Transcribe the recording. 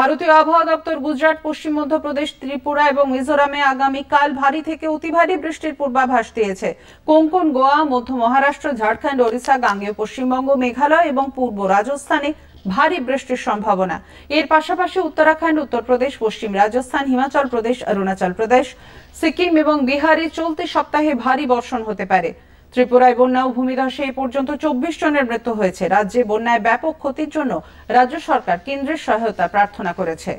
ভারতীয় আবহাওয়া দপ্তর গুজরাট পশ্চিম মধ্যপ্রদেশ ত্রিপুরা এবং মিজোরামে আগামী কাল ভারী থেকে অতি ভারী বৃষ্টির পূর্বাভাস দিয়েছে কোঙ্কন গোয়া মধ্য মহারাষ্ট্র ঝাড়খণ্ড ওড়িশা গাঙ্গেয় পশ্চিমবঙ্গ মেঘালয় এবং পূর্ব রাজস্থানে ভারী বৃষ্টির সম্ভাবনা এর পাশাপাশি উত্তরাখণ্ড উত্তরপ্রদেশ পশ্চিম রাজস্থান হিমাচল প্রদেশ অরুণাচল প্রদেশ সিকিম এবং বিহারে চলতি সপ্তাহে ভারী বর্ষণ হতে পারে ত্রিপুরায় বন্যা ও ভূমিধসে এই পর্যন্ত চব্বিশ জনের মৃত্যু হয়েছে রাজ্যে বন্যায় ব্যাপক ক্ষতির জন্য রাজ্য সরকার কেন্দ্রের সহায়তা প্রার্থনা করেছে